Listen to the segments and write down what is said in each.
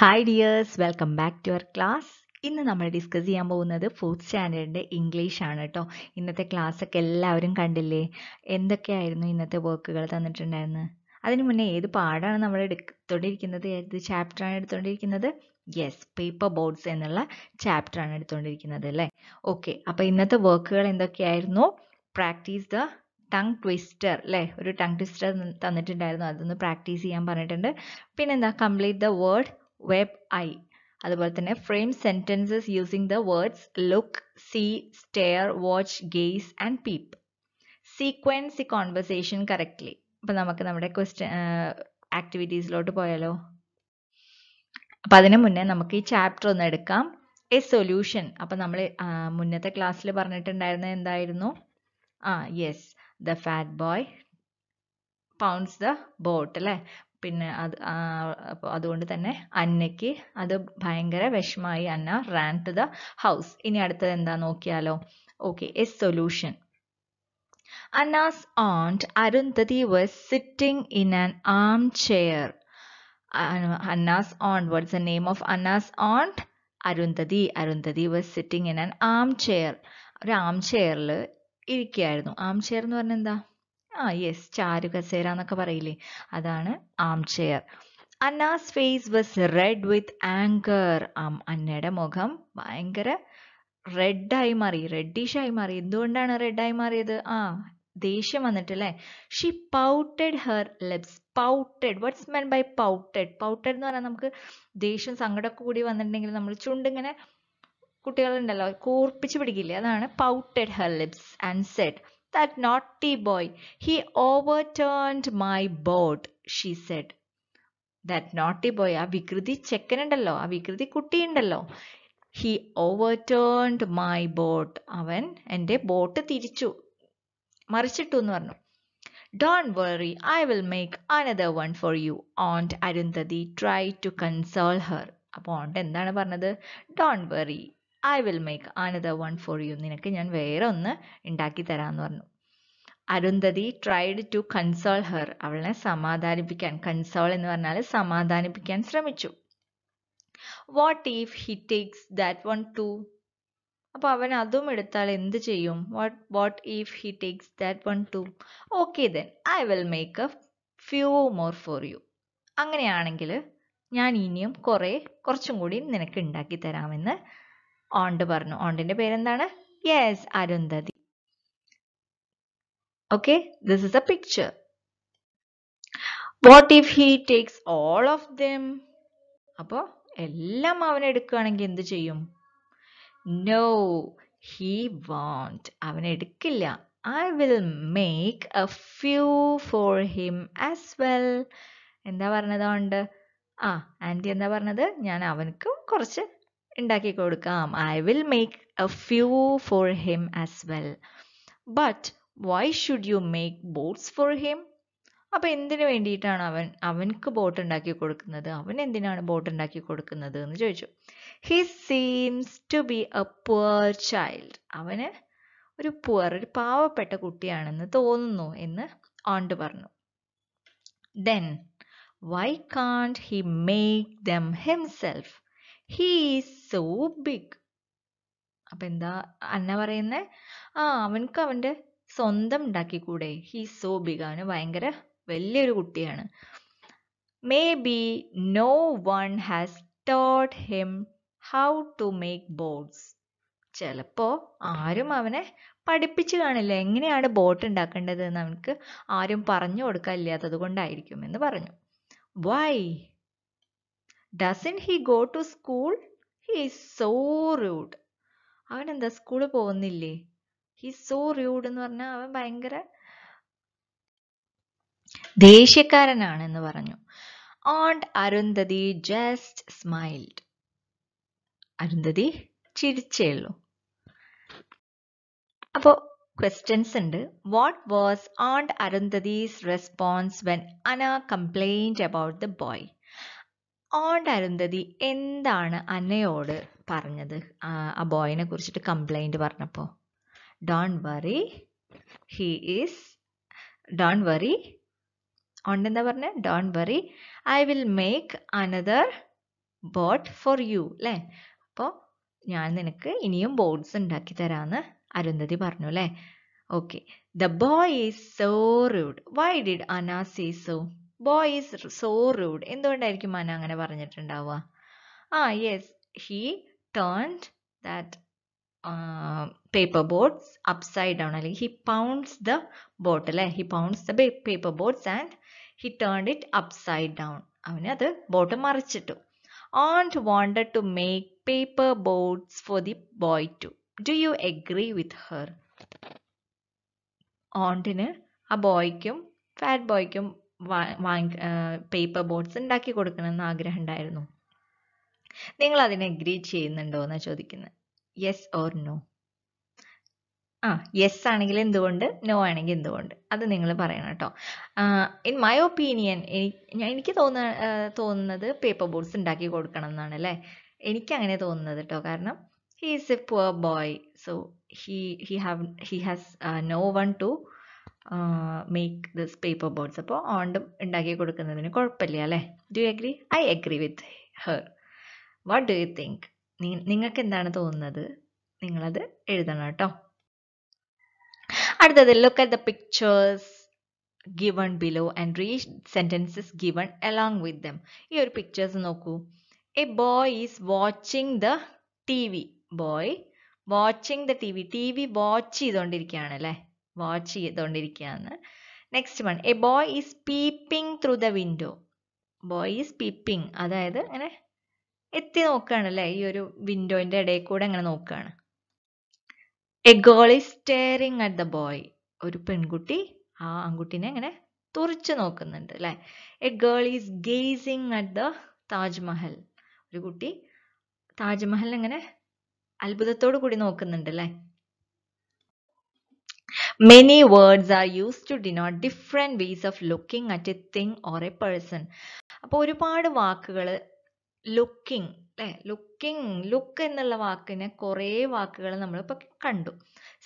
Hi dears welcome back to our class ഇന്ന് നമ്മൾ discuss ചെയ്യാൻ പോകുന്നത് ഫോർത്ത് സ്റ്റാൻഡേർഡിൻ്റെ ഇംഗ്ലീഷ് ആണ് കേട്ടോ ഇന്നത്തെ ക്ലാസ്സൊക്കെ എല്ലാവരും കണ്ടില്ലേ എന്തൊക്കെയായിരുന്നു ഇന്നത്തെ വർക്കുകൾ തന്നിട്ടുണ്ടായിരുന്നത് അതിന് മുന്നേ ഏത് പാടാണ് നമ്മൾ എടുത്തോണ്ടിരിക്കുന്നത് ഏത് ചാപ്റ്ററാണ് എടുത്തോണ്ടിരിക്കുന്നത് യെസ് പേപ്പർ ബോർഡ്സ് എന്നുള്ള ചാപ്റ്ററാണ് എടുത്തോണ്ടിരിക്കുന്നത് അല്ലേ ഓക്കെ അപ്പോൾ ഇന്നത്തെ വർക്കുകൾ എന്തൊക്കെയായിരുന്നു പ്രാക്ടീസ് ദ ടങ് ട്വിസ്റ്റർ അല്ലേ ഒരു ടങ് ട്വിസ്റ്റർ തന്നിട്ടുണ്ടായിരുന്നു അതൊന്ന് പ്രാക്ടീസ് ചെയ്യാൻ പറഞ്ഞിട്ടുണ്ട് പിന്നെന്താ complete the word web I അതുപോലെ തന്നെ frame sentences using the words look see stare watch gaze and peep sequence ഈ കോൺവെർസേഷൻ കറക്റ്റ്ലി അപ്പം നമുക്ക് നമ്മുടെ ക്വസ്റ്റ്യൻ ആക്ടിവിറ്റീസിലോട്ട് പോയാലോ അപ്പം അതിന് മുന്നേ നമുക്ക് ഈ ചാപ്റ്റർ ഒന്ന് എടുക്കാം എ സൊല്യൂഷൻ അപ്പം നമ്മൾ മുന്നത്തെ ക്ലാസ്സിൽ പറഞ്ഞിട്ടുണ്ടായിരുന്ന എന്തായിരുന്നു ആ yes the fat boy pounce the boat അല്ലേ പിന്നെ അത് അപ്പോൾ അതുകൊണ്ട് തന്നെ അന്നയ്ക്ക് അത് ഭയങ്കര വിഷമായി Anna ran to the house ഇനി അടുത്തത് എന്താ നോക്കിയാലോ okay a solution Anna's aunt Arundhati was sitting in an arm chair Anna's aunt what's the name of Anna's aunt Arundhati Arundhati was sitting in an arm chair ഒരു ആം ചെയറിൽ ഇരിക്കുകയായിരുന്നു ആം chair എന്ന് പറഞ്ഞാൽ എന്താ ആ യെസ് ചാരു കസേര എന്നൊക്കെ പറയില്ലേ അതാണ് arm chair Anna's face was red with anger അന്നയുടെ മുഖം ഭയങ്കര റെഡായി മാറി റെഡിഷായി മാറി എന്തുകൊണ്ടാണ് റെഡായി മാറിയത് ആ ദേഷ്യം വന്നിട്ടല്ലേ she pouted her lips pouted what's meant by pouted pouted എന്ന് പറഞ്ഞാൽ നമുക്ക് ദേഷ്യം സങ്കടമൊക്കെ കൂടി വന്നിട്ടുണ്ടെങ്കിൽ നമ്മൾ ചുണ്ടിങ്ങനെ കുട്ടികളുണ്ടല്ലോ കൂർപ്പിച്ച് പിടിക്കില്ലേ അതാണ് pouted her lips and said that naughty boy. He overturned my boat, she said. That naughty boy ആ വികൃതി ചെക്കനുണ്ടല്ലോ ആ വികൃതി കുട്ടിയുണ്ടല്ലോ ഹി ഓവർടേൺഡ് മൈ ബോട്ട് അവൻ എൻ്റെ ബോട്ട് തിരിച്ചു മറിച്ചിട്ടു എന്ന് പറഞ്ഞു don't worry I will make another one for you aunt Arundhati try to console her അപ്പോൾ ഓണ്ട് എന്താണ് പറഞ്ഞത് don't worry I will make another one for you നിനക്ക് ഞാൻ വേറെ ഒന്ന് ഉണ്ടാക്കി തരാമെന്ന് പറഞ്ഞു Arundhati tried to console her അവളെ സമാധാനിപ്പിക്കാൻ കൺസോൾ എന്ന് പറഞ്ഞാൽ സമാധാനിപ്പിക്കാൻ ശ്രമിച്ചു what if he takes that one too അപ്പൊ അവൻ അതും എടുത്താൽ എന്ത് ചെയ്യും what what if he takes that one too okay then I will make a few more for you അങ്ങനെയാണെങ്കിൽ ഞാൻ ഇനിയും കുറേ കുറച്ചും കൂടി നിനക്ക് ഉണ്ടാക്കി തരാമെന്ന് ഓണ്ട് പറഞ്ഞു ഓണ്ടിന്റെ പേരെന്താണ് yes Arundhati okay this is a picture what if he takes all of them അപ്പോ എല്ലാം അവൻ എടുക്കുകയാണെങ്കിൽ എന്ത് ചെയ്യും നോ ഹി വോണ്ട് അവൻ എടുക്കില്ല I will make a few for him as well എന്താ പറഞ്ഞതുകൊണ്ട് ആ ആൻറ്റി എന്താ പറഞ്ഞത് ഞാൻ അവനക്കും കുറച്ച് ഉണ്ടാക്കി കൊടുക്കാം I will make a few for him as well but why should you make boats for him അപ്പൊ എന്തിനു വേണ്ടിയിട്ടാണ് അവൻ അവൻക്ക് ബോട്ട് ഉണ്ടാക്കി കൊടുക്കുന്നത് അവൻ എന്തിനാണ് ബോട്ട് ഉണ്ടാക്കി കൊടുക്കുന്നത് എന്ന് ചോദിച്ചു he seems to be a poor child അവന് ഒരു പുവർ ഒരു പാവപ്പെട്ട കുട്ടിയാണെന്ന് തോന്നുന്നു എന്ന് ആണ്ട് പറഞ്ഞു then why can't he make them himself he so big അപ്പൊ എന്താ അന്ന പറയുന്നത് ആ അവൻക്ക് അവൻ്റെ സ്വന്തം ഉണ്ടാക്കിക്കൂടെ ഹീ സോ ബിഗ് അവന് ഭയങ്കര വലിയൊരു കുട്ടിയാണ് may be no one has taught him how to make boats ചിലപ്പോ ആരും അവനെ പഠിപ്പിച്ചു കാണില്ല എങ്ങനെയാണ് ബോട്ട് ഉണ്ടാക്കേണ്ടത് എന്ന് അവനക്ക് ആരും പറഞ്ഞു കൊടുക്കാൻ ഇല്ലാത്തത് കൊണ്ടായിരിക്കും എന്ന് പറഞ്ഞു why doesn't he go to school he is so rude അവൻ എന്താ സ്കൂളിൽ പോകുന്നില്ലേ ഹി സോ റൂഡ് എന്ന് പറഞ്ഞാൽ അവൻ ഭയങ്കര ദേഷ്യക്കാരനാണ് എന്ന് പറഞ്ഞു and Arundhati just smiled Arundhati ചിരിച്ചേ ഉള്ളൂ ക്വസ്റ്റ്യൻസ് ഉണ്ട് what was and Arundhati's response when Anna complained about the boy aunt Arundhati എന്താണ് അന്നയോട് പറഞ്ഞത് ആ ബോയിനെ കുറിച്ചിട്ട് കംപ്ലൈൻറ്റ് പറഞ്ഞപ്പോൾ don't worry he is don't worry aunt എന്താ പറഞ്ഞത് don't worry I will make another boat for you അല്ലേ അപ്പോൾ ഞാൻ നിനക്ക് ഇനിയും ബോട്ട്സ് ഉണ്ടാക്കി തരാമെന്ന് അരുന്ധതി പറഞ്ഞു അല്ലേ okay the boy is so rude why did Anna say so boy is so rude എന്തുകൊണ്ടായിരിക്കും മന അങ്ങനെ പറഞ്ഞിട്ടുണ്ടാവുക ആ yes he turned that paper boats upside down അല്ലെങ്കിൽ ഹി പൗണ്ട്സ് ദ ബോട്ട് അല്ലേ he pounds the paper boats and he turned it upside down അവന് അത് boat മറിച്ചിട്ടു and wanted to make paper boats for the boy to do you agree with her ഓണ്ടിന് ആ ബോയ്ക്കും fat ബോയ്ക്കും വാങ്ങി paper boats ഉണ്ടാക്കി കൊടുക്കണമെന്ന് ആഗ്രഹം ഉണ്ടായിരുന്നു നിങ്ങൾ അതിനെ അഗ്രി ചെയ്യുന്നുണ്ടോ എന്നാണ് ചോദിക്കുന്നത് യെസ് ഓർ നോ ആ യെസ് ആണെങ്കിൽ എന്തുകൊണ്ട് നോ ആണെങ്കിൽ എന്തുകൊണ്ട് അത് നിങ്ങൾ പറയണം കേട്ടോ ഇൻ മൈ ഒപ്പീനിയൻ എനിക്ക് തോന്ന തോന്നുന്നത് പേപ്പർ ബോട്ട്സ് ഉണ്ടാക്കി കൊടുക്കണം എന്നാണ് അല്ലേ എനിക്ക് അങ്ങനെ തോന്നുന്നത് കേട്ടോ കാരണം he is a poor boy so he he have he has no one to make this paper boats അപ്പോൾ ഓണ്ടും ഉണ്ടാക്കി കൊടുക്കുന്നതിന് കുഴപ്പമില്ല അല്ലേ do you agree I agree with her what do you think നിങ്ങൾക്ക് എന്താണ് തോന്നുന്നത് നിങ്ങളത് എഴുതണം കേട്ടോ അടുത്തത് look at the pictures given below and read sentences given along with them ഈ ഒരു പിക്ചേഴ്സ് നോക്കൂ a boy is watching the T V boy watching the T V T V watch ചെയ്തുകൊണ്ടിരിക്കുകയാണ് അല്ലേ വാച്ച് ചെയ്തുകൊണ്ടിരിക്കുകയാണ് next one a boy is peeping through the window boy is peeping അതായത് അങ്ങനെ എത്തി നോക്കുകയാണ് അല്ലേ ഈ ഒരു വിൻഡോയിൻ്റെ ഇടയിൽ കൂടെ അങ്ങനെ നോക്കുകയാണ് a girl is staring at the boy ഒരു പെൺകുട്ടി ആ ആൺകുട്ടീനെ അങ്ങനെ തുറച്ചു നോക്കുന്നുണ്ട് അല്ലേ a girl is gazing at the Taj Mahal ഒരു കുട്ടി താജ്മഹൽ അങ്ങനെ അത്ഭുതത്തോടു കൂടി നോക്കുന്നുണ്ട് അല്ലേ Many words are used to denote different ways of looking at a thing or a person. അപ്പോൾ ഒരുപാട് വാക്കുകൾ ലുക്കിംഗ് അല്ലെ ലുക്കിംഗ് ലുക്ക് എന്നുള്ള വാക്കിനെ കുറേ വാക്കുകൾ നമ്മൾ ഇപ്പൊ കണ്ടു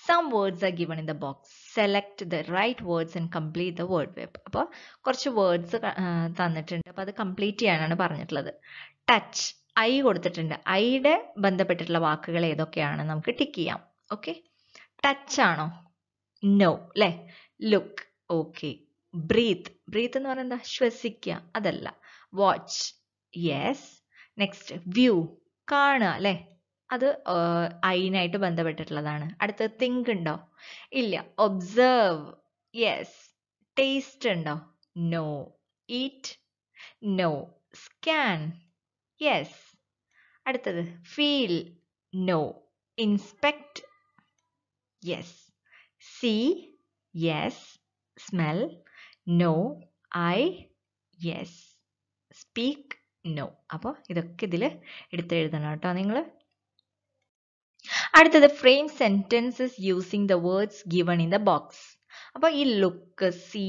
some words are given in the box select the right words and complete the word web അപ്പോൾ കുറച്ച് വേർഡ്സ് തന്നിട്ടുണ്ട് അപ്പോൾ അത് കംപ്ലീറ്റ് ചെയ്യാനാണ് പറഞ്ഞിട്ടുള്ളത് ടച്ച് ഐ കൊടുത്തിട്ടുണ്ട് ഐയുടെ ബന്ധപ്പെട്ടിട്ടുള്ള വാക്കുകൾ ഏതൊക്കെയാണ് നമുക്ക് ടിക്ക് ചെയ്യാം ഓക്കെ ടച്ച് ആണോ നോ അല്ലേ ലുക്ക് ഓക്കെ ബ്രീത്ത് ബ്രീത്ത് എന്ന് പറയുന്നത് ശ്വസിക്കുക അതല്ല വാച്ച് യെസ് നെക്സ്റ്റ് വ്യൂ കാണുക അല്ലേ അത് ഐനായിട്ട് ബന്ധപ്പെട്ടിട്ടുള്ളതാണ് അടുത്ത് തിങ്ക് ഉണ്ടോ ഇല്ല ഒബ്സേർവ് യെസ് ടേസ്റ്റ് ഉണ്ടോ no eat no scan yes അടുത്തത് feel no inspect yes see, yes, smell, no, I, yes, speak, no. അപ്പോ ഇതൊക്കെ ഇതിൽ എടുത്ത് എഴുതണം കേട്ടോ നിങ്ങൾ അടുത്തത് frame sentences using the words given in the box അപ്പൊ ഈ look see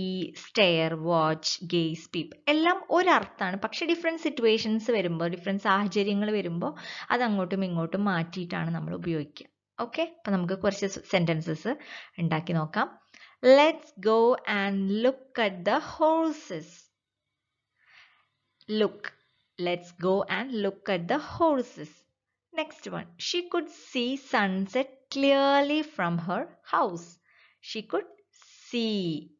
stare watch gaze peep എല്ലാം ഒരർത്ഥമാണ് പക്ഷെ ഡിഫറെൻറ്റ് സിറ്റുവേഷൻസ് വരുമ്പോൾ ഡിഫറെൻറ്റ് സാഹചര്യങ്ങൾ വരുമ്പോൾ അത് അങ്ങോട്ടും ഇങ്ങോട്ടും മാറ്റിയിട്ടാണ് നമ്മൾ ഉപയോഗിക്കുക Okay, Panamka questions sentences and Dakinoka. Let's go and look at the horses. Look, let's go and look at the horses. Next one, she could see sunset clearly from her house. She could see.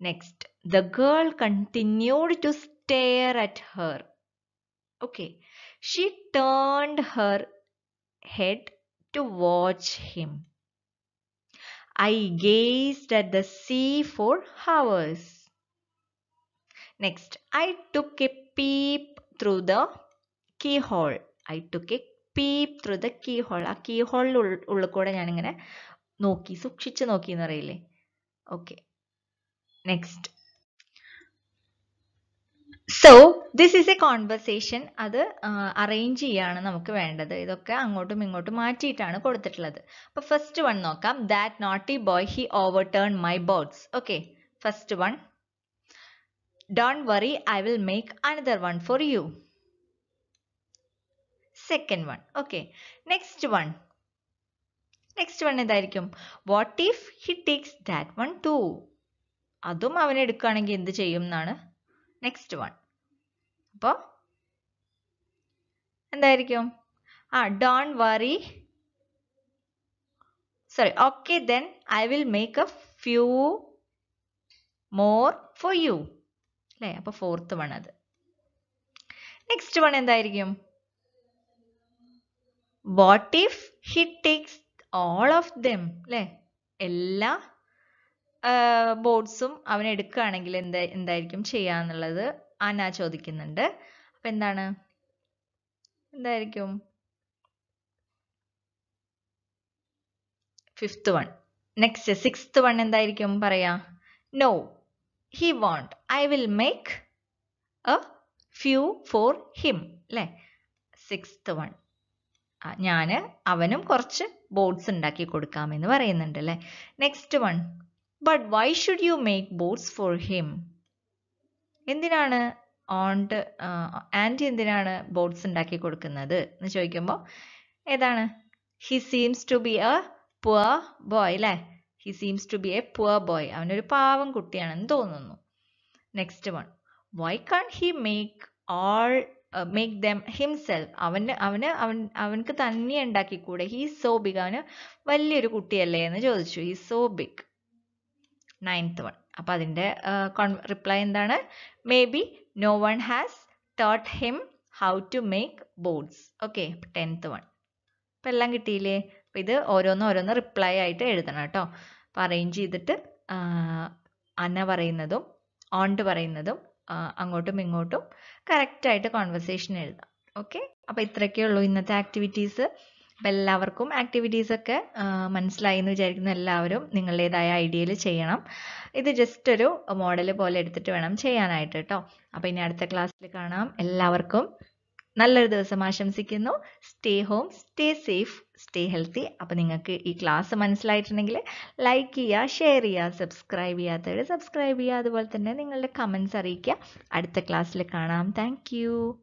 Next, the girl continued to stare at her. Okay, she turned her head to watch him. I gazed at the sea for hours. Next, I took a peep through the keyhole I took a peep through the keyhole ആ കീഹോളിൽ ഉള്ളിൽ കൂടെ ഞാനിങ്ങനെ നോക്കി സൂക്ഷിച്ച് നോക്കി എന്നറിയില്ലേ okay next so this is a conversation അത് അറേഞ്ച് ചെയ്യാണ് നമുക്ക് വേണ്ടത് ഇതൊക്കെ അങ്ങോട്ടും ഇങ്ങോട്ടും മാറ്റിയിട്ടാണ് കൊടുത്തിട്ടുള്ളത് അപ്പൊ ഫസ്റ്റ് വൺ നോക്കാം that naughty boy he overturn my boats okay first one don't worry I will make another one for you second one okay next one next one എന്തായിരിക്കും what if he takes that one too അതും അവൻ എടുക്കുകയാണെങ്കിൽ എന്ത് ചെയ്യും എന്നാണ് next one അപ്പോൾ എന്തായിരിക്കും ആ don't worry sorry okay then I will make a few more for you അല്ലേ അപ്പോൾ ഫോർത്ത് വൺ അത് നെക്സ്റ്റ് വൺ എന്തായിരിക്കും what if he takes all of them അല്ലേ എല്ലാ ബോട്ട്സും അവൻ എടുക്കുകയാണെങ്കിൽ എന്താ എന്തായിരിക്കും ചെയ്യാന്നുള്ളത് അന ചോദിക്കുന്നുണ്ട് അപ്പൊ എന്താണ് എന്തായിരിക്കും fifth one next six one എന്തായിരിക്കും പറയാ no he won't I will make a few for him അല്ലെ സിക്സ് വൺ ഞാൻ അവനും കുറച്ച് ബോർഡ്സ് ഉണ്ടാക്കി കൊടുക്കാമെന്ന് പറയുന്നുണ്ട് അല്ലെ next one but why should you make boats for him എന്തിനാണ് ഓണ്ട് ആൻറ്റി എന്തിനാണ് ബോട്ട്സ് ഉണ്ടാക്കി കൊടുക്കുന്നത് എന്ന് ചോദിക്കുമ്പോൾ ഏതാണ് he seems to be a poor boy അല്ലേ he seems to be a poor boy അവനൊരു പാവം കുട്ടിയാണെന്ന് തോന്നുന്നു next one why can't he make all make them himself അവന് അവന് അവൻ അവനക്ക് തന്നെ ഉണ്ടാക്കിക്കൂടെ ഹീ സോ ബിഗ് അവന് വലിയൊരു കുട്ടിയല്ലേ എന്ന് ചോദിച്ചു he so big ninth one അപ്പം അതിൻ്റെ റിപ്ലൈ എന്താണ് may be no one has taught him how to make boats okay tenth one അപ്പം എല്ലാം കിട്ടിയില്ലേ അപ്പം ഇത് ഓരോന്ന് ഓരോന്ന് റിപ്ലൈ ആയിട്ട് എഴുതണം കേട്ടോ അപ്പം അറേഞ്ച് ചെയ്തിട്ട് അന പറയുന്നതും ഓണ്ട് പറയുന്നതും അങ്ങോട്ടും ഇങ്ങോട്ടും കറക്റ്റായിട്ട് കോൺവെർസേഷൻ എഴുതാം ഓക്കെ അപ്പോൾ ഉള്ളൂ ഇന്നത്തെ ആക്ടിവിറ്റീസ് അപ്പം എല്ലാവർക്കും ആക്ടിവിറ്റീസൊക്കെ മനസ്സിലായി എന്ന് വിചാരിക്കുന്ന എല്ലാവരും നിങ്ങളുടേതായ ഐഡിയയിൽ ചെയ്യണം ഇത് ജസ്റ്റ് ഒരു മോഡൽ പോലെ എടുത്തിട്ട് വേണം ചെയ്യാനായിട്ട് കേട്ടോ അപ്പോൾ ഇനി അടുത്ത ക്ലാസ്സിൽ കാണാം എല്ലാവർക്കും നല്ലൊരു ദിവസം ആശംസിക്കുന്നു stay home stay safe stay healthy അപ്പോൾ നിങ്ങൾക്ക് ഈ ക്ലാസ് മനസ്സിലായിട്ടുണ്ടെങ്കിൽ ലൈക്ക് ചെയ്യുക ഷെയർ ചെയ്യുക സബ്സ്ക്രൈബ് ചെയ്യാത്തവർ സബ്സ്ക്രൈബ് ചെയ്യുക അതുപോലെ തന്നെ നിങ്ങളുടെ കമൻസ് അറിയിക്കുക അടുത്ത ക്ലാസ്സിൽ കാണാം താങ്ക്